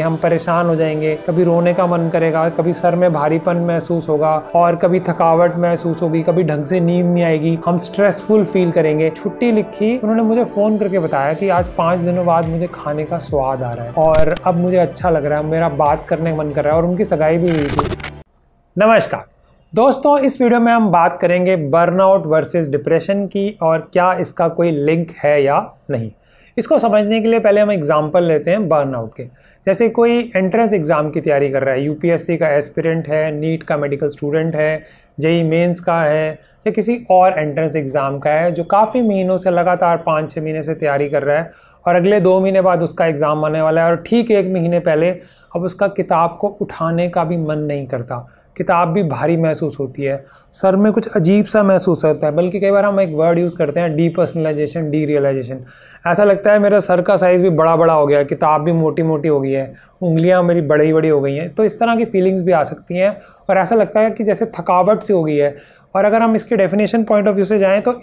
हम परेशान हो जाएंगे कभी रोने का मन करेगा कभी सर में भारीपन महसूस होगा और कभी थकावट महसूस होगी कभी ढंग से नींद नहीं आएगी हम स्ट्रेसफुल फील करेंगे छुट्टी लिखी उन्होंने मुझे फोन करके बताया कि आज पाँच दिनों बाद मुझे खाने का स्वाद आ रहा है और अब मुझे अच्छा लग रहा है मेरा बात करने का मन कर रहा है और उनकी सगाई भी हुई थी नमस्कार दोस्तों इस वीडियो में हम बात करेंगे बर्नआउट वर्सेज डिप्रेशन की और क्या इसका कोई लिंक है या नहीं इसको समझने के लिए पहले हम एग्जाम्पल लेते हैं बर्नआउट के जैसे कोई एंट्रेंस एग्ज़ाम की तैयारी कर रहा है यूपीएससी का एस्पिरेंट है नीट का मेडिकल स्टूडेंट है जेई मेंस e का है या किसी और एंट्रेंस एग्ज़ाम का है जो काफ़ी महीनों से लगातार पाँच छः महीने से तैयारी कर रहा है और अगले दो महीने बाद उसका एग्ज़ाम आने वाला है और ठीक एक महीने पहले अब उसका किताब को उठाने का भी मन नहीं करता किताब भी भारी महसूस होती है सर में कुछ अजीब सा महसूस होता है बल्कि कई बार हम एक वर्ड यूज़ करते हैं डी पर्सनलाइजेशन डी रियलाइजेशन ऐसा लगता है मेरा सर का साइज़ भी बड़ा बड़ा हो गया है किताब भी मोटी मोटी हो गई है उंगलियाँ मेरी बड़ी बड़ी हो गई हैं तो इस तरह की फीलिंग्स भी आ सकती हैं और ऐसा लगता है कि जैसे थकावट सी हो गई है और अगर हम इसके डेफिनेशन पॉइंट ऑफ व्यू से जाएँ तो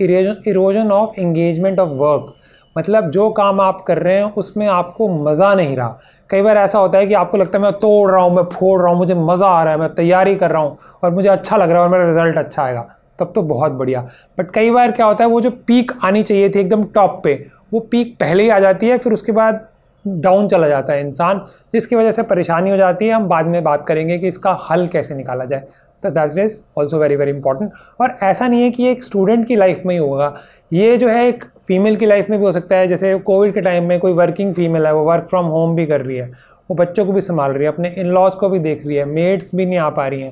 erosion of engagement of work मतलब जो काम आप कर रहे हैं उसमें आपको मज़ा नहीं रहा कई बार ऐसा होता है कि आपको लगता है मैं तोड़ रहा हूँ मैं फोड़ रहा हूँ मुझे मज़ा आ रहा है मैं तैयारी कर रहा हूँ और मुझे अच्छा लग रहा है और मेरा रिजल्ट अच्छा आएगा तब तो बहुत बढ़िया बट कई बार क्या होता है वो जो पीक आनी चाहिए थी एकदम टॉप पे वो पीक पहले ही आ जाती है फिर उसके बाद डाउन चला जाता है इंसान जिसकी वजह से परेशानी हो जाती है हम बाद में बात करेंगे कि इसका हल कैसे निकाला जाए तो that is also very very important और ऐसा नहीं है कि ये एक स्टूडेंट की लाइफ में ही होगा ये जो है एक फीमेल की लाइफ में भी हो सकता है जैसे कोविड के टाइम में कोई वर्किंग फीमेल है वो वर्क फ्रॉम होम भी कर रही है वो बच्चों को भी संभाल रही है अपने इन लॉज को भी देख रही है मेड्स भी नहीं आ पा रही हैं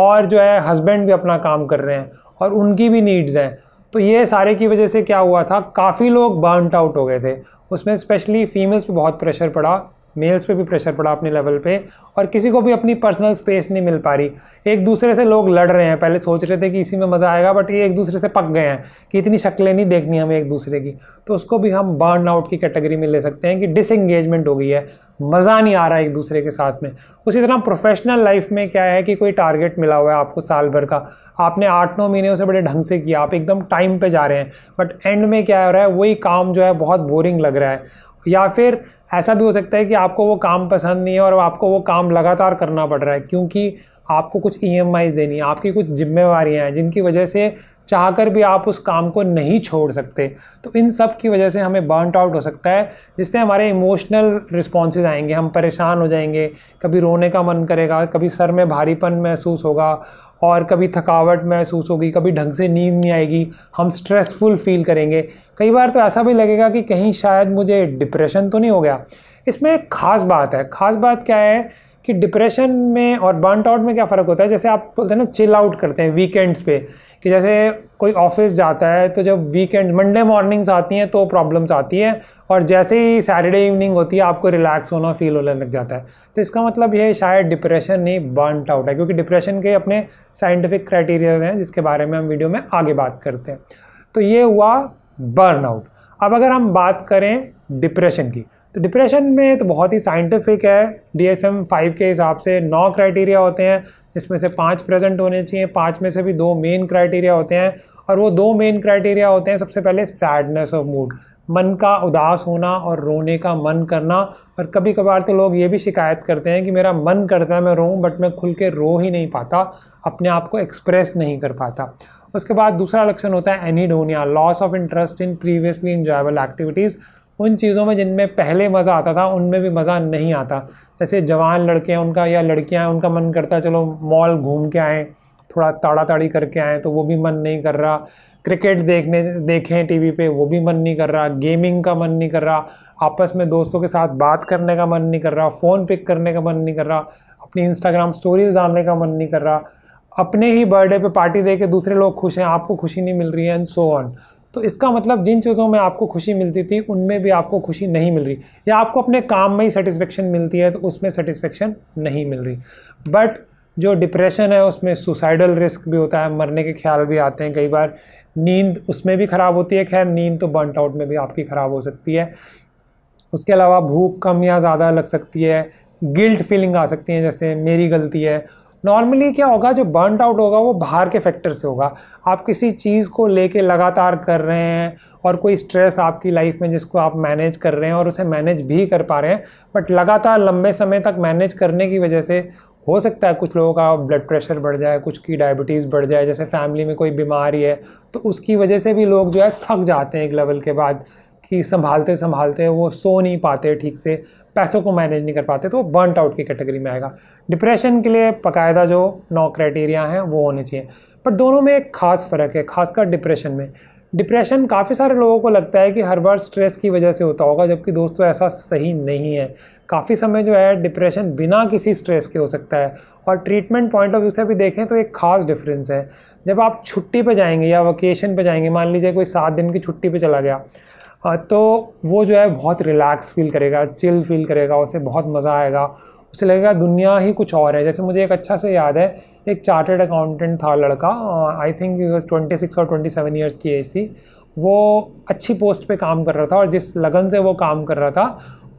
और जो है हस्बैंड भी अपना काम कर रहे हैं और उनकी भी नीड्स हैं तो ये सारे की वजह से क्या हुआ था काफ़ी लोग बर्नट आउट हो गए थे उसमें स्पेशली फीमेल्स पे बहुत प्रेशर पड़ा मेल्स पे भी प्रेशर पड़ा अपने लेवल पे और किसी को भी अपनी पर्सनल स्पेस नहीं मिल पा रही एक दूसरे से लोग लड़ रहे हैं पहले सोच रहे थे कि इसी में मज़ा आएगा बट ये एक दूसरे से पक गए हैं कि इतनी शक्लें नहीं देखनी हमें एक दूसरे की तो उसको भी हम बर्न आउट की कैटेगरी में ले सकते हैं कि डिसंगेजमेंट हो गई है मज़ा नहीं आ रहा है एक दूसरे के साथ में उसी तरह प्रोफेशनल लाइफ में क्या है कि कोई टारगेट मिला हुआ है आपको साल भर का आपने आठ नौ महीने उसे बड़े ढंग से किया आप एकदम टाइम पर जा रहे हैं बट एंड में क्या हो रहा है वही काम जो है बहुत बोरिंग लग रहा है या फिर ऐसा भी हो सकता है कि आपको वो काम पसंद नहीं है और आपको वो काम लगातार करना पड़ रहा है क्योंकि आपको कुछ ई e देनी है आपकी कुछ जिम्मेवारियाँ हैं जिनकी वजह से चाहकर भी आप उस काम को नहीं छोड़ सकते तो इन सब की वजह से हमें बर्नट आउट हो सकता है जिससे हमारे इमोशनल रिस्पॉन्सेज आएंगे हम परेशान हो जाएंगे कभी रोने का मन करेगा कभी सर में भारीपन महसूस होगा और कभी थकावट महसूस होगी कभी ढंग से नींद नहीं आएगी हम स्ट्रेसफुल फील करेंगे कई बार तो ऐसा भी लगेगा कि कहीं शायद मुझे डिप्रेशन तो नहीं हो गया इसमें एक ख़ास बात है ख़ास बात क्या है कि डिप्रेशन में और बर्नट आउट में क्या फ़र्क होता है जैसे आप बोलते हैं ना चिल आउट करते हैं वीकेंड्स पे कि जैसे कोई ऑफिस जाता है तो जब वीकेंड मंडे मॉर्निंग्स आती हैं तो प्रॉब्लम्स आती हैं और जैसे ही सैटरडे इवनिंग होती है आपको रिलैक्स होना फील होने लग जाता है तो इसका मतलब ये शायद डिप्रेशन नहीं बर्नट आउट है क्योंकि डिप्रेशन के अपने साइंटिफिक क्राइटेरियाज हैं जिसके बारे में हम वीडियो में आगे बात करते हैं तो ये हुआ बर्नआउट अब अगर हम बात करें डिप्रेशन की तो डिप्रेशन में तो बहुत ही साइंटिफिक है डी फाइव के हिसाब से नौ क्राइटेरिया होते हैं इसमें से पाँच प्रेजेंट होने चाहिए पाँच में से भी दो मेन क्राइटेरिया होते हैं और वो दो मेन क्राइटेरिया होते हैं सबसे पहले सैडनेस ऑफ मूड मन का उदास होना और रोने का मन करना और कभी कभार तो लोग ये भी शिकायत करते हैं कि मेरा मन करता है मैं रोऊं बट मैं खुल के रो ही नहीं पाता अपने आप को एक्सप्रेस नहीं कर पाता उसके बाद दूसरा लक्षण होता है anhedonia loss of interest in previously enjoyable activities उन चीज़ों में जिनमें पहले मज़ा आता था उनमें भी मज़ा नहीं आता जैसे जवान लड़के हैं उनका या लड़कियां हैं उनका मन करता है चलो मॉल घूम के आएँ थोड़ा ताड़ा ताड़ी करके आएँ तो वो भी मन नहीं कर रहा क्रिकेट देखने देखें टीवी पे वो भी मन नहीं कर रहा गेमिंग का मन नहीं कर रहा आपस में दोस्तों के साथ बात करने का मन नहीं कर रहा फ़ोन पिक करने का मन नहीं कर रहा अपनी इंस्टाग्राम स्टोरीज डालने का मन नहीं कर रहा अपने ही बर्थडे पे पार्टी दे के दूसरे लोग खुश हैं आपको खुशी नहीं मिल रही है एंड सो ऑन तो इसका मतलब जिन चीज़ों में आपको खुशी मिलती थी उनमें भी आपको खुशी नहीं मिल रही या आपको अपने काम में ही सेटिस्फेक्शन मिलती है तो उसमें सेटिस्फेक्शन नहीं मिल रही बट जो डिप्रेशन है उसमें सुसाइडल रिस्क भी होता है मरने के ख्याल भी आते हैं कई बार नींद उसमें भी ख़राब होती है खैर नींद तो बर्नट आउट में भी आपकी ख़राब हो सकती है उसके अलावा भूख कम या ज़्यादा लग सकती है गिल्ट फीलिंग आ सकती है जैसे मेरी गलती है नॉर्मली क्या होगा जो बर्न आउट होगा वो बाहर के फैक्टर से होगा आप किसी चीज़ को लेके लगातार कर रहे हैं और कोई स्ट्रेस आपकी लाइफ में जिसको आप मैनेज कर रहे हैं और उसे मैनेज भी कर पा रहे हैं बट लगातार लंबे समय तक मैनेज करने की वजह से हो सकता है कुछ लोगों का ब्लड प्रेशर बढ़ जाए कुछ की डायबिटीज़ बढ़ जाए जैसे फैमिली में कोई बीमारी है तो उसकी वजह से भी लोग जो है थक जाते हैं एक लेवल के बाद कि संभालते संभालते वो सो नहीं पाते ठीक से पैसों को मैनेज नहीं कर पाते तो वो बर्न आउट की कैटेगरी में आएगा डिप्रेशन के लिए बाकायदा जो नौ क्राइटेरिया हैं वो होने चाहिए पर दोनों में एक खास फ़र्क है खासकर डिप्रेशन में डिप्रेशन काफ़ी सारे लोगों को लगता है कि हर बार स्ट्रेस की वजह से होता होगा जबकि दोस्तों ऐसा सही नहीं है काफ़ी समय जो है डिप्रेशन बिना किसी स्ट्रेस के हो सकता है और ट्रीटमेंट पॉइंट ऑफ व्यू से भी देखें तो एक खास डिफरेंस है जब आप छुट्टी पर जाएंगे या वकेशन पर जाएंगे मान लीजिए कोई सात दिन की छुट्टी पर चला गया तो वो जो है बहुत रिलैक्स फील करेगा चिल फील करेगा उसे बहुत मज़ा आएगा उसे लगेगा दुनिया ही कुछ और है जैसे मुझे एक अच्छा से याद है एक चार्टर्ड अकाउंटेंट था लड़का आई थिंक ट्वेंटी सिक्स और ट्वेंटी सेवन ईयर्स की एज थी वो अच्छी पोस्ट पे काम कर रहा था और जिस लगन से वो काम कर रहा था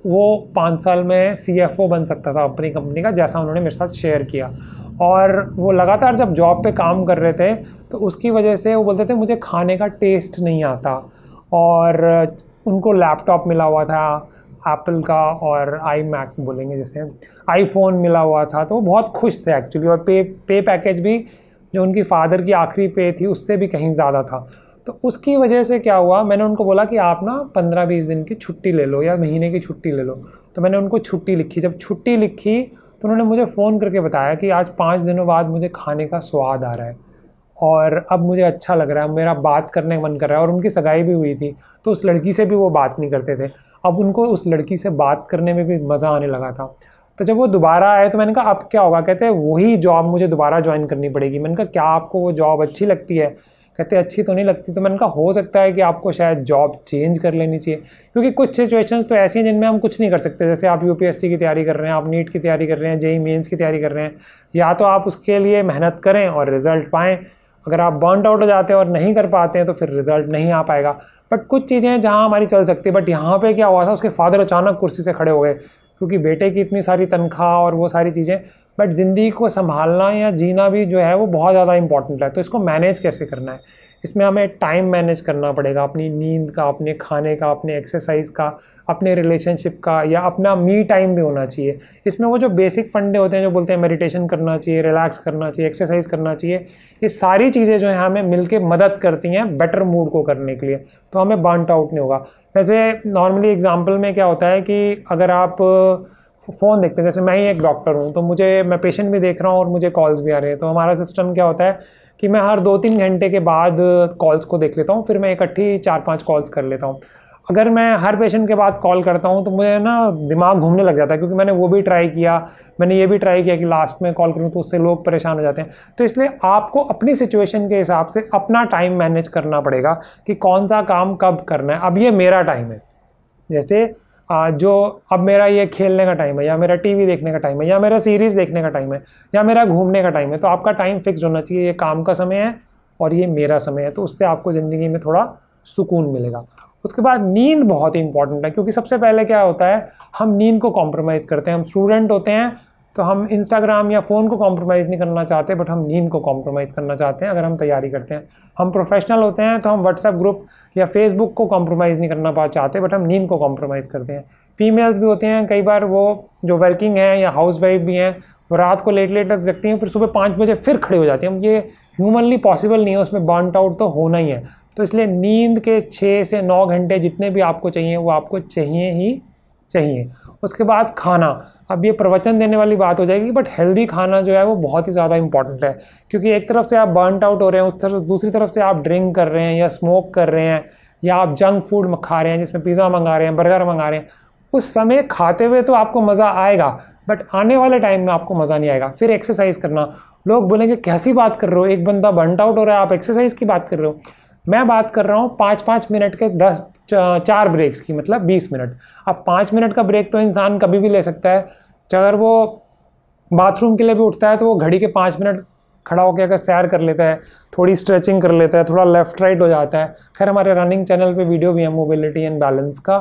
वो पाँच साल में सी बन सकता था अपनी कंपनी का जैसा उन्होंने मेरे साथ शेयर किया और वो लगातार जब जॉब पे काम कर रहे थे तो उसकी वजह से वो बोलते थे मुझे खाने का टेस्ट नहीं आता और उनको लैपटॉप मिला हुआ था एप्पल का और आई मैक बोलेंगे जैसे आईफोन मिला हुआ था तो वो बहुत खुश थे एक्चुअली और पे पे पैकेज भी जो उनकी फ़ादर की आखिरी पे थी उससे भी कहीं ज़्यादा था तो उसकी वजह से क्या हुआ मैंने उनको बोला कि आप ना पंद्रह बीस दिन की छुट्टी ले लो या महीने की छुट्टी ले लो तो मैंने उनको छुट्टी लिखी जब छुट्टी लिखी तो उन्होंने मुझे फ़ोन करके बताया कि आज पाँच दिनों बाद मुझे खाने का स्वाद आ रहा है और अब मुझे अच्छा लग रहा है मेरा बात करने का मन कर रहा है और उनकी सगाई भी हुई थी तो उस लड़की से भी वो बात नहीं करते थे अब उनको उस लड़की से बात करने में भी मज़ा आने लगा था तो जब वो दोबारा आए तो मैंने कहा अब क्या होगा कहते हैं वही जॉब मुझे दोबारा ज्वाइन करनी पड़ेगी मैंने कहा क्या आपको वो जॉब अच्छी लगती है कहते अच्छी तो नहीं लगती तो मैंने कहा हो सकता है कि आपको शायद जॉब चेंज कर लेनी चाहिए क्योंकि कुछ सिचुएशंस तो ऐसी हैं जिनमें हम कुछ नहीं कर सकते जैसे आप यूपीएससी की तैयारी कर रहे हैं आप नीट की तैयारी कर रहे हैं जेई मेंस e की तैयारी कर रहे हैं या तो आप उसके लिए मेहनत करें और रिजल्ट पाएँ अगर आप बर्न आउट हो जाते हैं और नहीं कर पाते हैं तो फिर रिजल्ट नहीं आ पाएगा बट कुछ चीज़ें हैं जहाँ हमारी चल सकती है बट यहाँ पे क्या हुआ था उसके फादर अचानक कुर्सी से खड़े हो गए क्योंकि बेटे की इतनी सारी तनख्वाह और वो सारी चीज़ें बट ज़िंदगी को संभालना या जीना भी जो है वो बहुत ज़्यादा इंपॉर्टेंट है तो इसको मैनेज कैसे करना है इसमें हमें टाइम मैनेज करना पड़ेगा अपनी नींद का अपने खाने का अपने एक्सरसाइज का अपने रिलेशनशिप का या अपना मी टाइम भी होना चाहिए इसमें वो जो बेसिक फंडे होते हैं जो बोलते हैं मेडिटेशन करना चाहिए रिलैक्स करना चाहिए एक्सरसाइज करना चाहिए ये सारी चीज़ें जो हैं हमें मिलकर मदद करती हैं बेटर मूड को करने के लिए तो हमें बांट आउट नहीं होगा वैसे नॉर्मली एग्जाम्पल में क्या होता है कि अगर आप फ़ोन देखते हैं जैसे मैं ही एक डॉक्टर हूँ तो मुझे मैं पेशेंट भी देख रहा हूँ और मुझे कॉल्स भी आ रहे हैं तो हमारा सिस्टम क्या होता है कि मैं हर दो तीन घंटे के बाद कॉल्स को देख लेता हूँ फिर मैं इकट्ठी चार पाँच कॉल्स कर लेता हूँ अगर मैं हर पेशेंट के बाद कॉल करता हूँ तो मुझे ना दिमाग घूमने लग जाता है क्योंकि मैंने वो भी ट्राई किया मैंने ये भी ट्राई किया कि लास्ट में कॉल करूँ तो उससे लोग परेशान हो जाते हैं तो इसलिए आपको अपनी सिचुएशन के हिसाब से अपना टाइम मैनेज करना पड़ेगा कि कौन सा काम कब करना है अब ये मेरा टाइम है जैसे जो अब मेरा ये खेलने का टाइम है या मेरा टीवी देखने का टाइम है या मेरा सीरीज़ देखने का टाइम है या मेरा घूमने का टाइम है तो आपका टाइम फिक्स होना चाहिए ये काम का समय है और ये मेरा समय है तो उससे आपको ज़िंदगी में थोड़ा सुकून मिलेगा उसके बाद नींद बहुत ही इंपॉर्टेंट है क्योंकि सबसे पहले क्या होता है हम नींद को कॉम्प्रोमाइज़ करते हैं हम स्टूडेंट होते हैं तो हम इंस्टाग्राम या फ़ोन को कॉम्प्रोमाइज़ नहीं करना चाहते बट हम नींद को कॉम्प्रोमाइज़ करना चाहते हैं अगर हम तैयारी करते हैं हम प्रोफेशनल होते हैं तो हम व्हाट्सएप ग्रुप या फेसबुक को कॉम्प्रोमाइज़ नहीं करना पा चाहते बट हम नींद को कॉम्प्रोमाइज़ करते हैं फीमेल्स भी होते हैं कई बार वो जो वर्किंग हैं या हाउस वाइफ भी हैं वो रात को लेट लेट तक जगती हैं फिर सुबह पाँच बजे फिर खड़े हो जाते हैं ये ह्यूमनली पॉसिबल नहीं है उसमें बर्नट आउट तो होना ही है तो इसलिए नींद के छः से नौ घंटे जितने भी आपको चाहिए वो आपको चाहिए ही चाहिए उसके बाद खाना अब ये प्रवचन देने वाली बात हो जाएगी बट हेल्दी खाना जो है वो बहुत ही ज़्यादा इंपॉर्टेंट है क्योंकि एक तरफ से आप बर्नट आउट हो रहे हैं उस तरफ दूसरी तरफ से आप ड्रिंक कर रहे हैं या स्मोक कर रहे हैं या आप जंक फूड खा रहे हैं जिसमें पिज़्ज़ा मंगा रहे हैं बर्गर मंगा रहे हैं उस समय खाते हुए तो आपको मज़ा आएगा बट आने वाले टाइम में आपको मज़ा नहीं आएगा फिर एक्सरसाइज करना लोग बोलेंगे कैसी बात कर रहे हो एक बंदा बर्नट आउट हो रहा है आप एक्सरसाइज की बात कर रहे हो मैं बात कर रहा हूँ पाँच पाँच मिनट के दस चार ब्रेक्स की मतलब बीस मिनट अब पाँच मिनट का ब्रेक तो इंसान कभी भी ले सकता है अगर वो बाथरूम के लिए भी उठता है तो वो घड़ी के पाँच मिनट खड़ा होकर अगर सैर कर लेता है थोड़ी स्ट्रेचिंग कर लेता है थोड़ा लेफ्ट राइट हो जाता है खैर हमारे रनिंग चैनल पे वीडियो भी है मोबिलिटी एंड बैलेंस का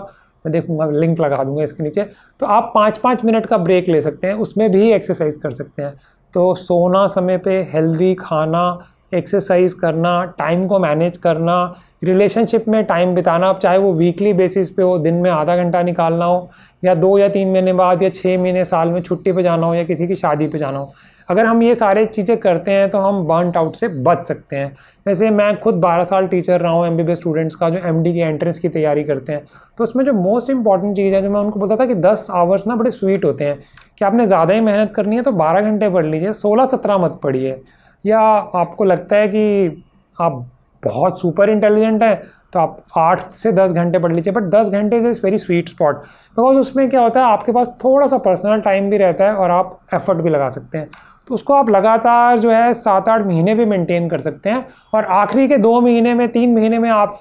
मैं देखूंगा लिंक लगा दूंगा इसके नीचे तो आप पाँच पाँच मिनट का ब्रेक ले सकते हैं उसमें भी एक्सरसाइज कर सकते हैं तो सोना समय पर हेल्दी खाना एक्सरसाइज करना टाइम को मैनेज करना रिलेशनशिप में टाइम बिताना आप चाहे वो वीकली बेसिस पे हो दिन में आधा घंटा निकालना हो या दो या तीन महीने बाद या छः महीने साल में छुट्टी पे जाना हो या किसी की शादी पे जाना हो अगर हम ये सारे चीज़ें करते हैं तो हम बर्न आउट से बच सकते हैं जैसे मैं खुद 12 साल टीचर रहा हूँ एम स्टूडेंट्स का जो एम की एंट्रेंस की तैयारी करते हैं तो उसमें जो मोस्ट इंपॉर्टेंट चीज़ है जो मैं उनको बोलता था कि 10 आवर्स ना बड़े स्वीट होते हैं कि आपने ज़्यादा ही मेहनत करनी है तो 12 घंटे पढ़ लीजिए 16-17 मत पढ़िए या आपको लगता है कि आप बहुत सुपर इंटेलिजेंट हैं तो आप आठ से दस घंटे पढ़ लीजिए बट दस घंटे is very sweet spot because उसमें क्या होता है आपके पास थोड़ा सा पर्सनल टाइम भी रहता है और आप एफर्ट भी लगा सकते हैं तो उसको आप लगातार जो है सात आठ महीने भी मेंटेन कर सकते हैं और आखिरी के दो महीने में तीन महीने में आप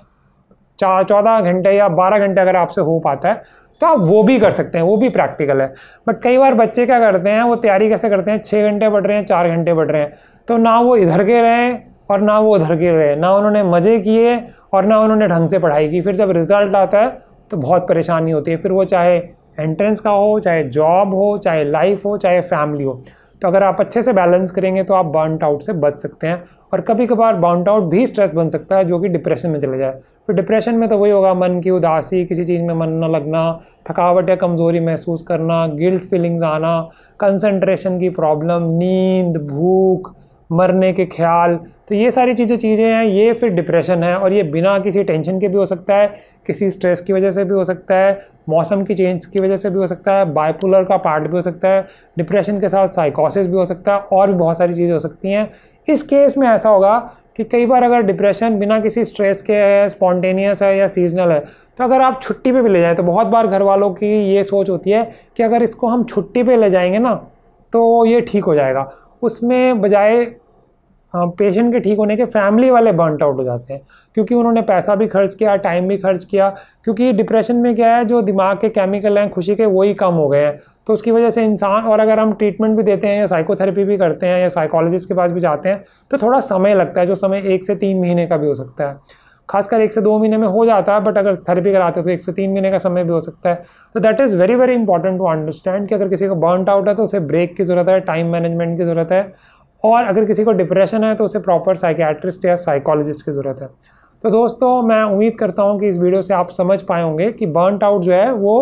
चार चौदह घंटे या बारह घंटे अगर आपसे हो पाता है तो आप वो भी कर सकते हैं वो भी प्रैक्टिकल है बट कई बार बच्चे क्या करते हैं वो तैयारी कैसे करते हैं छः घंटे पढ़ रहे हैं चार घंटे पढ़ रहे हैं तो ना वो इधर के रहे और ना वो उधर के रहे ना उन्होंने मज़े किए और ना उन्होंने ढंग से पढ़ाई की फिर जब रिज़ल्ट आता है तो बहुत परेशानी होती है फिर वो चाहे एंट्रेंस का हो चाहे जॉब हो चाहे लाइफ हो चाहे फैमिली हो तो अगर आप अच्छे से बैलेंस करेंगे तो आप बाउंड आउट से बच सकते हैं और कभी कभार बाउंड आउट भी स्ट्रेस बन सकता है जो कि डिप्रेशन में चले जाए फिर डिप्रेशन में तो वही होगा मन की उदासी किसी चीज़ में मन न लगना थकावट या कमज़ोरी महसूस करना गिल्ट फीलिंग्स आना कंसंट्रेशन की प्रॉब्लम नींद भूख मरने के ख्याल तो ये सारी चीज़ें चीज़ें हैं ये फिर डिप्रेशन है और ये बिना किसी टेंशन के भी हो सकता है किसी स्ट्रेस की वजह से भी हो सकता है मौसम की चेंज की वजह से भी हो सकता है बाइपोलर का पार्ट भी हो सकता है डिप्रेशन के साथ साइकोसिस भी हो सकता है और भी बहुत सारी चीज़ें हो सकती हैं इस केस में ऐसा होगा कि कई बार अगर डिप्रेशन बिना किसी स्ट्रेस के है स्पॉन्टेनियस है या सीजनल है तो अगर आप छुट्टी पे भी ले जाएँ तो बहुत बार घर वालों की ये सोच होती है कि अगर इसको हम छुट्टी पे ले जाएंगे ना तो ये ठीक हो जाएगा उसमें बजाय पेशेंट हाँ, के ठीक होने के फैमिली वाले बर्न आउट हो जाते हैं क्योंकि उन्होंने पैसा भी खर्च किया टाइम भी खर्च किया क्योंकि डिप्रेशन में क्या है जो दिमाग के केमिकल हैं खुशी के वही कम हो गए हैं तो उसकी वजह से इंसान और अगर हम ट्रीटमेंट भी देते हैं या साइकोथेरेपी भी करते हैं या साइकोलॉजिस्ट के पास भी जाते हैं तो थोड़ा समय लगता है जो समय एक से तीन महीने का भी हो सकता है खासकर एक से दो महीने में हो जाता है बट अगर थेरेपी कराते हो तो एक से तीन महीने का समय भी हो सकता है तो that is very very important to understand कि अगर किसी को बर्न आउट है तो उसे ब्रेक की ज़रूरत है टाइम मैनेजमेंट की ज़रूरत है और अगर किसी को डिप्रेशन है तो उसे प्रॉपर साइकेट्रिस्ट या साइकोलॉजिस्ट की ज़रूरत है तो दोस्तों मैं उम्मीद करता हूँ कि इस वीडियो से आप समझ पाए होंगे कि बर्न आउट जो है वो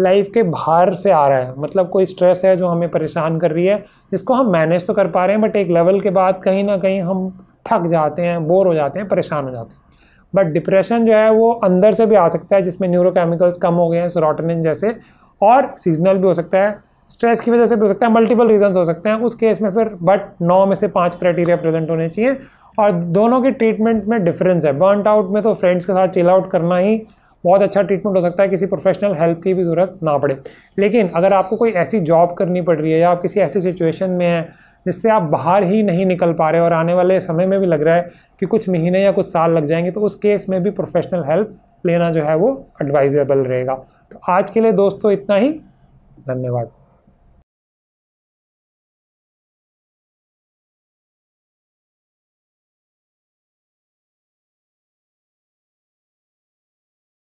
लाइफ के बाहर से आ रहा है मतलब कोई स्ट्रेस है जो हमें परेशान कर रही है जिसको हम मैनेज तो कर पा रहे हैं बट एक लेवल के बाद कहीं ना कहीं हम थक जाते हैं बोर हो जाते हैं परेशान हो जाते हैं बट डिप्रेशन जो है वो अंदर से भी आ सकता है जिसमें न्यूरोकेमिकल्स कम हो गए हैं सोरोटोनिन जैसे और सीजनल भी हो सकता है स्ट्रेस की वजह से भी हो सकता है मल्टीपल रीजंस हो सकते हैं उस केस में फिर बट नौ में से पाँच क्राइटेरिया प्रेजेंट होने चाहिए और दोनों के ट्रीटमेंट में डिफरेंस है बर्न आउट में तो फ्रेंड्स के साथ चिल आउट करना ही बहुत अच्छा ट्रीटमेंट हो सकता है किसी प्रोफेशनल हेल्प की भी ज़रूरत ना पड़े लेकिन अगर आपको कोई ऐसी जॉब करनी पड़ रही है या आप किसी ऐसी सिचुएशन में हैं जिससे आप बाहर ही नहीं निकल पा रहे और आने वाले समय में भी लग रहा है कि कुछ महीने या कुछ साल लग जाएंगे तो उस केस में भी प्रोफेशनल हेल्प लेना जो है वो एडवाइजेबल रहेगा तो आज के लिए दोस्तों इतना ही धन्यवाद